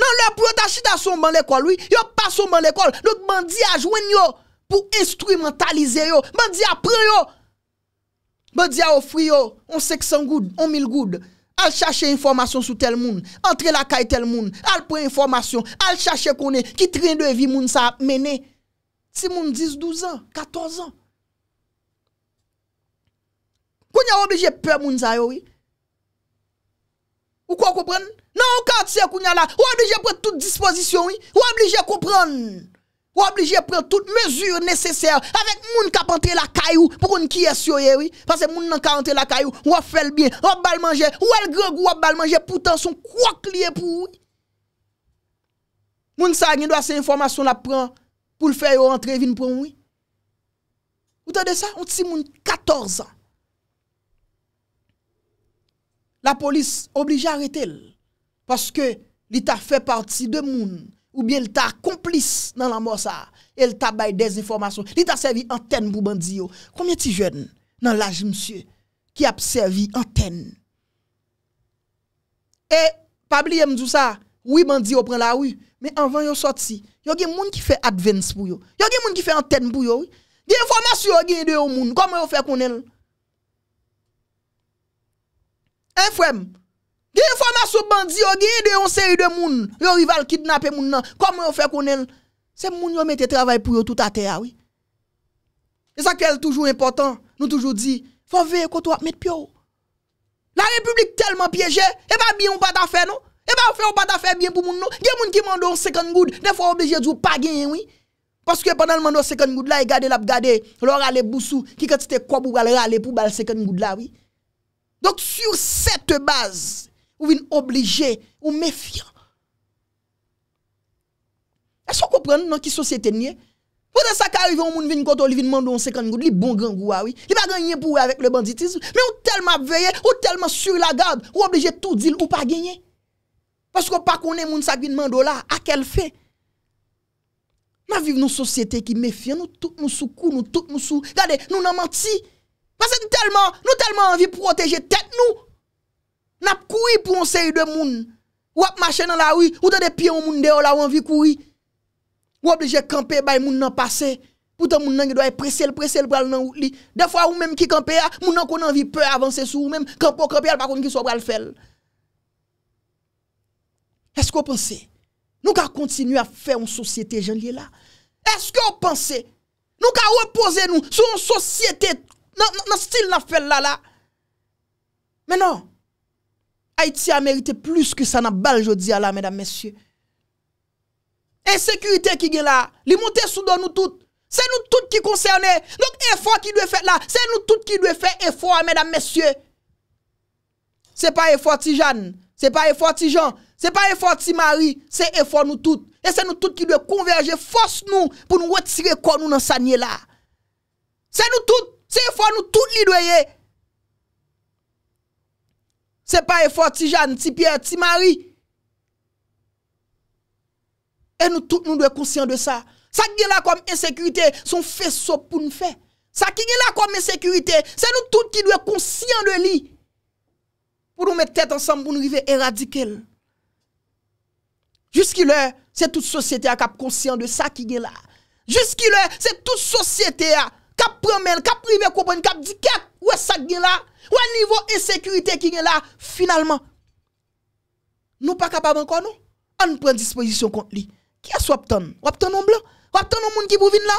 Nan lè pou yon tachida son ban lekol. Yo pa son ban lekol. Lòk bandi a jwen yo pou instrumentalize yo. Bandi apren yo. Bè diya ou fri yo, on seksan goud, on mil goud, al chache informasyon sou tel moun, entre la kay tel moun, al pre informasyon, al chache konen, ki tren de vi moun sa mene, si moun diz 12 an, 14 an. Kounye oubleje pre moun zayou, ou kwa koupren, nan ou kante se kounye la, oubleje pre tout dispozisyon, oubleje koupren. Ou oblije pren tout mezur neseser, avek moun kap entre la kayou, pou moun ki esyoye, parce moun nan ka entre la kayou, ou a fel bien, ou a bal manje, ou el grog ou a bal manje, pou tan son kwa kliye pou ou. Moun sa, gen doa se informasyon la pren, pou l feyo entre vin pou ou. Ou te de sa, ou ti moun 14 an. La polis oblije arete el, parce ke li ta fe parti de moun, Ou biye lita komplis nan lan mousa. E lita bay dezinformasyon. Lita servi anten pou bandi yo. Koumyen ti jwen nan laj msye. Ki ap servi anten. E, eh, pabliye mdou sa. Ou biye bandi yo pren la ou. Me anvan yo sot si. Yo gen moun ki fe advance pou yo. Yo gen moun ki fe anten pou yo. Di informasyon gen de yo moun. Koumyen yo fe konen. Enfwem. Gye yon foma sou bandi yo, Gye yon deyon seri de moun, Yon rival kidnapè moun nan, Koman yo fè konen, Se moun yo mette travay pou yo touta ah tè eh non? eh non? ya, E sa kèl toujou important, Nou toujou di, Fò vey koto ap mette pyo, La republik telman pyeje, E pa biyon pata fè nou, E pa ou fè yon pata fè biyon pou moun nou, Gye moun ki mando yon second good, Ne fò obleje djou pa gen, Paske pandan yon mando second good la, E gade la p gade, Lora le busou, Kikè ti te kwa pou galre ale pou bal second good la, Ou vin oblije, ou mefye. Est-ce que vous comprenez dans qui société n'y est? Vous ne savez pas qu'il y a un monde qui vient contre le monde de l'enseignement de l'économie. Il y a un bon grand groupe, oui. Il n'y a pas gagné pour eux avec le banditisme. Mais on est tellement veillé, on est tellement sur la garde. On oblige tout d'il ou pas gagner. Parce qu'on ne sait pas qu'il y a un monde qui vient contre l'enseignement de l'économie. A quel fait? On a vu nos sociétés qui mefye. On tout nous secoue, on tout nous secoue. Regardez, nous n'en mentit. Parce que nous avons tellement envie de protéger tête nous. Nap koui pou an se yi de moun. Wap machè nan la wou. Wi, Woutan de pi an moun de ou la wou an vi koui. Wop de jè kampe bay moun nan pase. Woutan moun nan yi doy presel presel bral nan wou li. Defwa wou menm ki kampe ya. Moun nan konan vi pe avanse sou wou menm. Kampo kampe ya l bakoun ki so bral fel. Esk ou panse? Nou ka kontinu a fe yon sosyete jan li la? Esk ou panse? Nou ka repose nou sou yon sosyete nan stil nan fel la la? Menon. Haiti a merite plus ki sa nan bal jodi ala, mèdam mèsyè. E sekurite ki gen la, li monte sou do nou tout. Se nou tout ki konserne, nouk efor ki dwe fè la, se nou tout ki dwe fè efor, mèdam mèsyè. Se pa efor ti Jeanne, se pa efor ti Jean, se pa efor ti Marie, se efor nou tout. E se nou tout ki dwe konverje, fos nou pou nou wetire kon nou nan sanye la. Se nou tout, se efor nou tout li dweye. Se pa e fote ti Jeanne, ti Pierre, ti Marie. E nou tout nou dwe konsyen de sa. Sa ki gen la kom esekurite, son fesop pou nou fe. Sa ki gen la kom esekurite, se nou tout ki dwe konsyen de li. Pou nou mette tet ansan pou nou vive eradikel. Juski lè, se tout sosyete a kap konsyen de sa ki gen la. Juski lè, se tout sosyete a kap konsyen de sa ki gen la. kap premen, kap prive koubon, kap dike wè sak gen la, wè nivou e sekurite ki gen la, finalman nou pa kapab an kon nou an pren dispozisyon kont li kia sou wap ton? wap ton nou blan? wap ton nou moun ki pou vin la?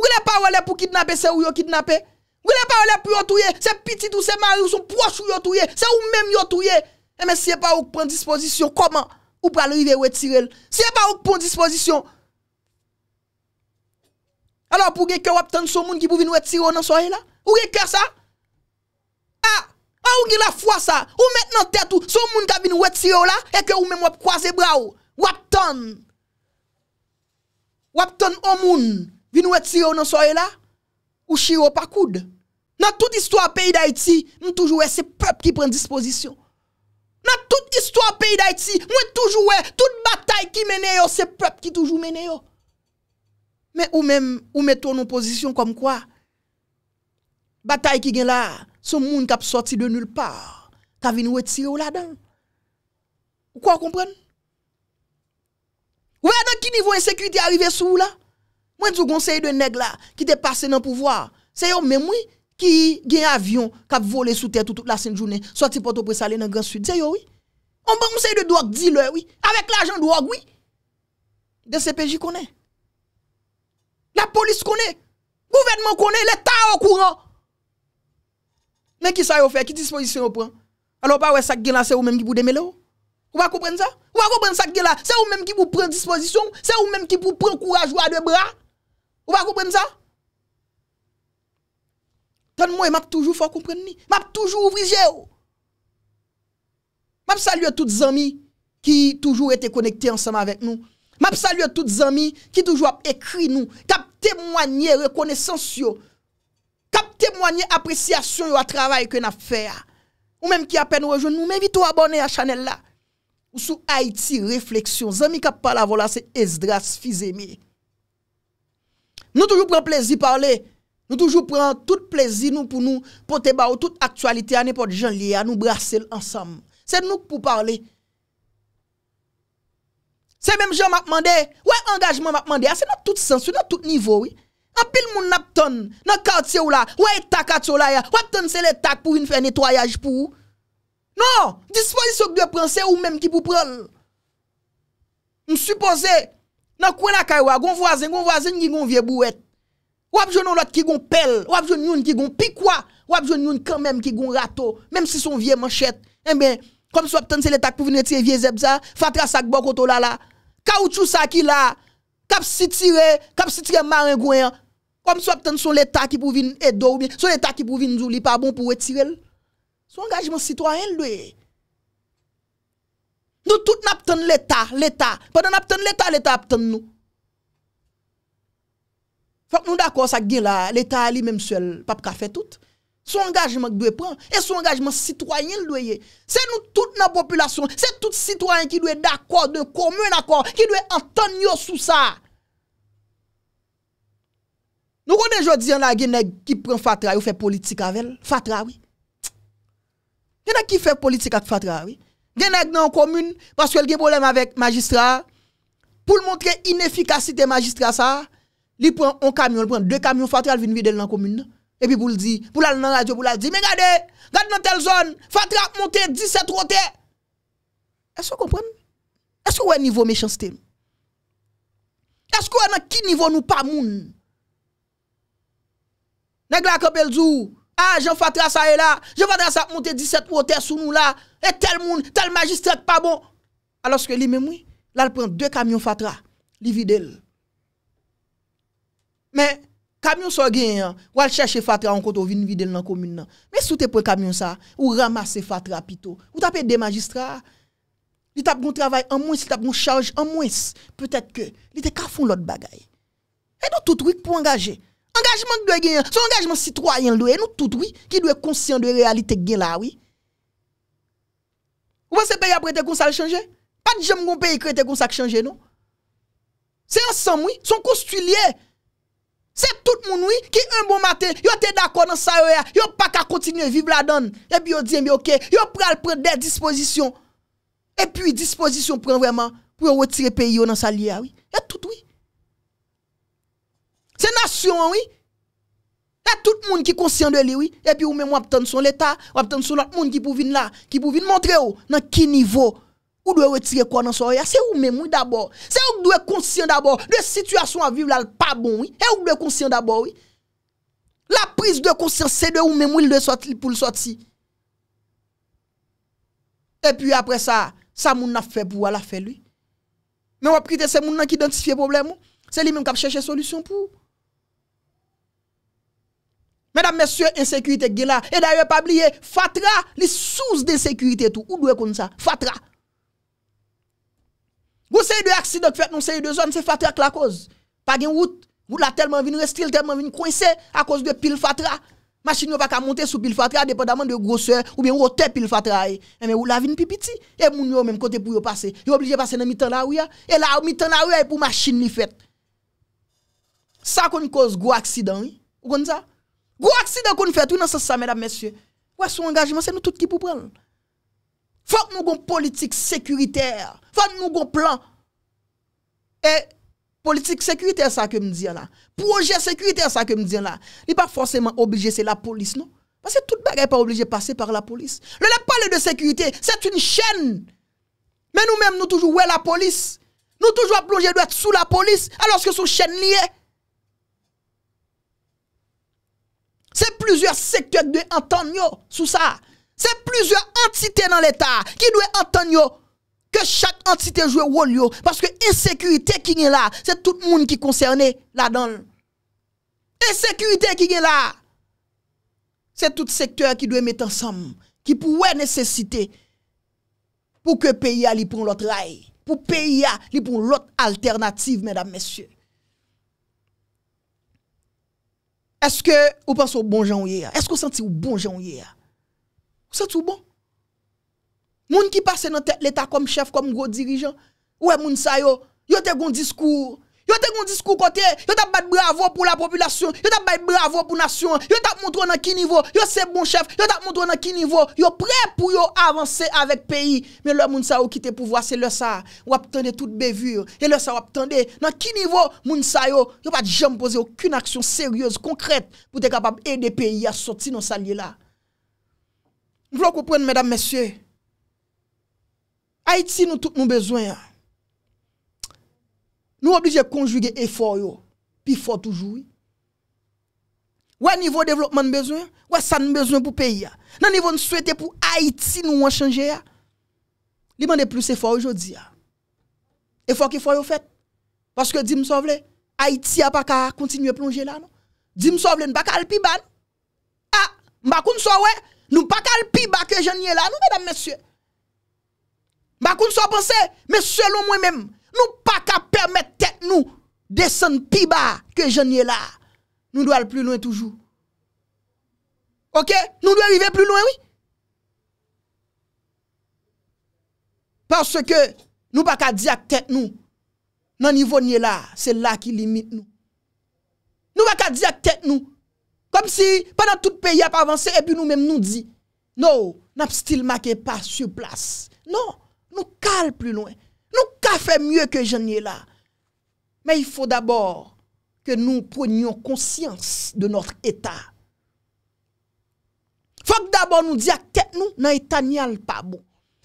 wè lè pa wè lè pou kidnapè, se ou yo kidnapè? wè lè pa wè lè pou yo touye? se pitit ou se mari ou son proche ou yo touye? Eh, se ou mèm yo touye? e men si e pa wè pren dispozisyon, koman? ou pralrive wè tirel si e pa wè pren dispozisyon alop ou geke wap ton sou moun ki pou vin wet siro nan soye la? Ou geke sa? Ha! A ou ge la fwa sa? Ou met nan tetou sou moun ki pou vin wet siro la? Eke ou mem wap kwa ze bra ou? Wap ton! Wap ton ou moun vin wet siro nan soye la? Ou shiro pa koud? Nan tout istwa peyi da iti, mwen toujwe se pep ki pren disposisyon. Nan tout istwa peyi da iti, mwen toujwe tout batay ki mene yo se pep ki toujwe mene yo. Men ou men, ou men ton oposisyon kom kwa? Batae ki gen la, son moun kap soti de nul pa, ka vin weti yo la dan. Ou kwa kompren? Ou ve a dan ki nivou ensekriti arive sou la? Mwen zougon seye de neg la, ki te pase nan pouvoar, se yo men mwen ki gen avyon kap vole sou te tout la sin jounen, soti poto pou salen nan gen sud, se yo oui? Omban mwen seye de doak, di le oui? Awek la jan doak oui? Den CPJ konen? La polis konen, gouvernement konen, l'Etat au kourant. Men ki sa yo fe, ki dispozisyon yo pren? Ano pa we sak gen la, se ou menm ki pou deme le ou? Oh. Ou va koupren sa? Ou va koupren sak gen la? Se ou menm ki pou pren dispozisyon? Se ou menm ki pou pren kouraj ou a lè bra? Ou va koupren sa? Tan mwen, map toujou fò koupren ni. Map toujou ouvri je ou. Map salye tout zami ki toujou ete konekte ansama vek nou. Map salye tout zami ki toujou ap ekri nou. Kap, Tèmouanye rekonesans yo, kap tèmouanye apresyasyon yo a travay kwen a fè a. Ou mèm ki apè nou rejoun nou, mèm vi tou abonè a chanel la. Ou sou Haiti Reflexion, zami kap pala vola se Esdras Fizemi. Nou toujou pran plezi parle, nou toujou pran tout plezi nou pou nou pote ba ou tout aktualite anè pot jen liye a nou brase l'ansam. Se nou pou parle. Se mèm je m ap mande, wè engajman m ap mande, a ah, se nan tout sens, wè nan tout nivou, wè. A pil moun nap ton, nan kaot se ou la, wè etak a tso la ya, wè ton se letak pou vin fè netoyaj pou ou. Non, dispozi souk dwe pranse ou mèm ki pou pral. M supose, nan kwen akay wè, goun vwazen, goun vwazen ki goun vie bou wet. Wè ap joun nou lot ki goun pel, wè ap joun youn ki goun pikwa, wè ap joun youn kèmèm ki goun rato, mèm si son vie manchet. Mèm eh ben, kom sou ap ton se letak pou vin etire vie zebza, fatra sak bokotolala, Kaoutchou sa ki la, kap sitire, kap sitire mare gwen, kom sou apten sou leta ki pou vin edou, sou leta ki pou vin djou li pa bon pou wetirel. Sou engajman sitwa en lwe. Nou tout napten leta, leta, pa nan apten leta, leta apten nou. Fok nou dako sa gen la, leta li menm sel, pap ka fe tout. Son angajman ki dwe pran, e son angajman sitwanyen dwe ye. Se nou tout nan populasyon, se tout sitwanyen ki dwe d'akord, dwe komyon akord, ki dwe antonyo sou sa. Nou konen jodi an la genèk ki pran fatra, ou fe politika vel, fatra oui. Genèk ki fe politika ki fatra oui. Genèk nan komyon, paske lge bolèm avèk magistra, pou l montre inefikasite magistra sa, li pran on kamyon, li pran de kamyon fatra, vini vide l nan komyon nan. epi pou l di, pou l al nan radio, pou l al di, mè gade, gade nan tel zon, fatra montè 17 rotè. Esko kompren? Esko wè nivou mè chans tem? Esko wè nan ki nivou nou pa moun? Nè glakop el zou, ah, a, jen fatra sa e la, jen fatra sa montè 17 rotè sou nou la, e tel moun, tel magistrèk pa bon. Aloske li mè mou, lal pren 2 kamyon fatra, li vide l. Mè, Kamyon sou gen yon, wal chèche fatra an kontou vin vide l nan komyoun nan. Men sou te pou e kamyon sa, ou ramase fatra pito. Ou tape de magistra, li tape goun travay an mwes, li tape goun chanj an mwes. Petèk ke, li te kafoun lot bagay. E nou tout wik pou angaje. Angajman dwe gen yon, son angajman sitroyen dwe, e nou tout wik ki dwe konsyen dwe realite gen la wik. Ou vwese peyi apre te kon sa l chanje? Pa di jem goun peyi kre te kon sa k chanje nou? Se yon sam wik, son konstu liye, Se tout moun wi ki un bon mate, yo te dakon nan sa yo ya, yo pa ka kontinye viv la don, epi yo diye mi ok, yo pral pren de disposisyon, epi yo disposisyon pren vreman pou yo wetire peyo nan sa liya, wii. Se tout wii. Se nasyon wii, se tout moun ki konsyen de li wii, epi yo men wapten son leta, wapten son lot moun ki pou vin la, ki pou vin montre yo nan ki nivou. Ou dwe wetire konan son ya? Se ou mè mou d'abord. Se ou dwe konsyen d'abord. Dwe situasyon a viv lal pa bon. E ou dwe konsyen d'abord. La pris dwe konsyen se dwe ou mè mou. Il dwe pou l'soti. E pi apre sa. Sa moun nan fe pou wala fe lui. Men waprite se moun nan ki identifiye problem. Se li men kap chèche solisyon pou. Men dam mèsyon insekuitè gen la. E da repabliye fatra. Li sous d'insekuitè tou. Ou dwe konsyen fatra. Vous savez de accident fait nous c'est deux zone c'est fatra la cause. Pas de route, Vous la tellement vinn restil, tellement vinn coincé à cause de pile fatra. Machine va pas monter sous pile fatra dépendamment de grosseur ou bien hauteur pile fatra. Et eh. eh, mais ou la vinn pipiti et moun yo même côté pour yo passer. Yo obligé passer dans mi-temps là y et là mi-temps là ou pour machine li fait. Ça qu'on cause gros accident, oui. Vous comprenez ça? Gros accident qu'on fait tout dans ce sens, mesdames, messieurs. avez son engagement, c'est nous tous qui pour prendre. Fòk nou gon politik sekuriter, fòk nou gon plan. E politik sekuriter sa kem diyan la. Proje sekuriter sa kem diyan la. Li pa fòseman oblige se la polis, nou. Pase tout bagay pa oblige pase par la polis. Le la pale de sekurite, set un chen. Men nou mem nou toujou we la polis. Nou toujou a plonje dwe sou la polis, aloske sou chen liye. Se plouzou a sekurite de an tan yo sou sa. Se plusieurs entités dans l'État qui doit entendre que chaque entité jouait au l'eau parce que l'insécurité qui vient là, c'est tout le monde qui est concerné là-dedans. L'insécurité qui vient là, c'est tout le secteur qui doit mettre ensemble, qui pourrait nécessiter pour que PIA l'y prenne l'autre rail, pour PIA l'y prenne l'autre alternative, mesdames, messieurs. Est-ce que ou pensez aux bons gens ou y a? Est-ce que vous sentez aux bons gens ou y a? Ou sa tou bon? Moun ki pase nan l'Etat kom chef, kom gros dirijan? Ouè moun sa yo? Yo te goun diskou? Yo te goun diskou kote? Yo te bat bravo pou la populasyon? Yo te bat bravo pou nasyon? Yo te montrou nan ki nivou? Yo se bon chef? Yo te montrou nan ki nivou? Yo pre pou yo avanse avèk peyi? Men lò moun sa yo ki te pou vwase lò sa? Wap tende tout bevur? Lò sa wap tende nan ki nivou? Moun sa yo? Yo pat jèm pose okun aksyon seryèz, konkrèt, pou te kapab e de peyi a soti nan sa liè la? Nou vlo koupwen, mèdam, mèsyè. Haiti nou tout nou bezwen ya. Nou oblije konjuge efor yo. Pi fò toujou. Wè nivou devlopman nou bezwen? Wè san nou bezwen pou peyi ya? Nan nivou nou souete pou Haiti nou wè chanje ya? Li man de plus efor yo jodi ya? Efor ki fò yo fèt? Paske di msovle, Haiti a pa ka kontinye plonje la no? Di msovle, nou baka alpi ban? A, mbakoun sovle, Nou pa kal pi ba ke jenye la, nou bedan mesye. Bakoun sou apense, mesye loun mwen men, nou pa ka permette tet nou, desen pi ba ke jenye la, nou do al plou loun toujou. Ok, nou do al vive plou loun, oui. Parce ke, nou pa ka diak tet nou, nan nivou nye la, se la ki limite nou. Nou pa ka diak tet nou, Kom si, pa nan tout peyi ap avanse, epi nou menm nou di, nou, nap stil maken pa su plas. Non, nou kal plou nouen. Nou ka fe mye ke jenye la. Men yfo d'abor ke nou ponyon konsyans de notre etat. Fok d'abor nou di ak tet nou, nan etat nyal pa bon.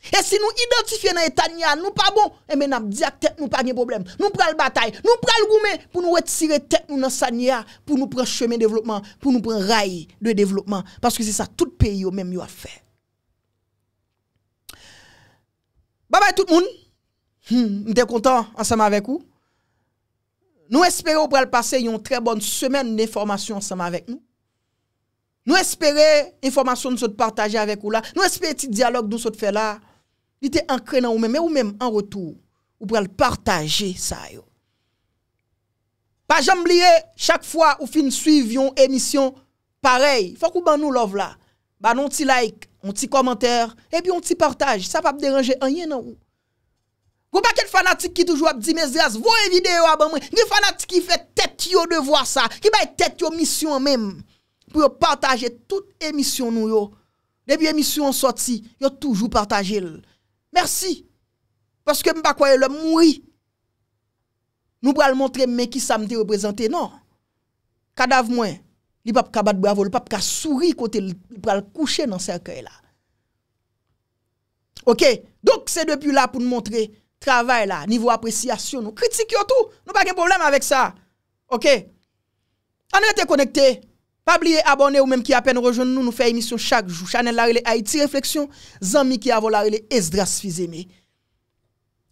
E si nou identifye nan etan nyan, nou pa bon, e eh men ap diak tek nou pa gen problem. Nou prel batay, nou prel goume, pou nou wetire tek nou nan san nyan, pou nou prel chemen devlopman, pou nou prel ray de devlopman. Paske se sa tout peyo menm yo a fe. Baba e tout moun, mte kontan hmm, ansame avek ou? Nou espere ou prel pase yon tre bon semen nin formasyon ansame avek nou? Nou espere informasyon nou sot partaje avek ou la? Nou espere tit dialog nou sot fe la? li te ankre nan ou men, men ou men an rotou, ou pou el partaje sa yo. Pa jamb liye, chak fwa ou fin suiv yon emisyon, parey, fwa kou ban nou love la, ban nou ti like, nou ti komenter, e pi nou ti partaje, sa va ap deranje anye nan ou. Gou pa ket fanatik ki toujwa ap di mezias, vou e videyo aban mwen, ni fanatik ki fe tet yo devwa sa, ki bay tet yo misyon men, pou yo partaje tout emisyon nou yo. Debi emisyon soti, yo toujwa partaje lè. Mersi. Paske m pa kwaye lèm mwri. Nou pral montre mè ki sa m te reprezentè. Non. Kadav mwen. Li pap kabat bravo. Li pap ka souri kote. Li pral kouche nan serkè la. Ok. Donk se depi la pou m montre. Travè la. Nivou apresyasyon. Nou kritik yo tou. Nou pa gen problem avèk sa. Ok. Anè te konekte. Ok. Pas oublier abonner ou même qui à peine rejoindre nous, nous fait émission chaque jour. Chanel la relais Haïti Réflexion, Zami qui a la les Esdras Fizeme.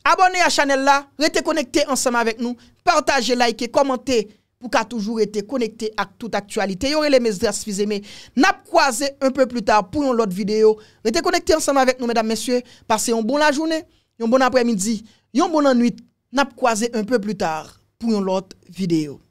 Abonnez à Chanel là, restez connecté ensemble avec nous, partagez, likez, commentez pour qu'à toujours été connecté à toute actualité. Y'aurait les Esdras Fizeme. N'a croisé un peu plus tard pour une autre vidéo. Restez connecté ensemble avec nous, mesdames, messieurs. Passez bon la journée, une bonne après-midi, une bonne nuit. N'a croisé un peu plus tard pour une autre vidéo.